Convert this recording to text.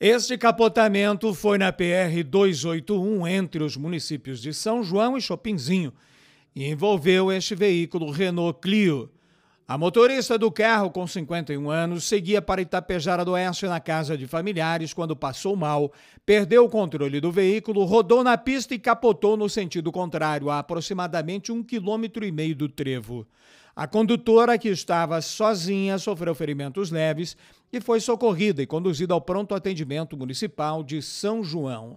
Este capotamento foi na PR 281 entre os municípios de São João e Chopinzinho e envolveu este veículo Renault Clio. A motorista do carro, com 51 anos, seguia para Itapejara do Oeste na casa de familiares quando passou mal, perdeu o controle do veículo, rodou na pista e capotou no sentido contrário, a aproximadamente um quilômetro e meio do trevo. A condutora, que estava sozinha, sofreu ferimentos leves e foi socorrida e conduzida ao pronto atendimento municipal de São João.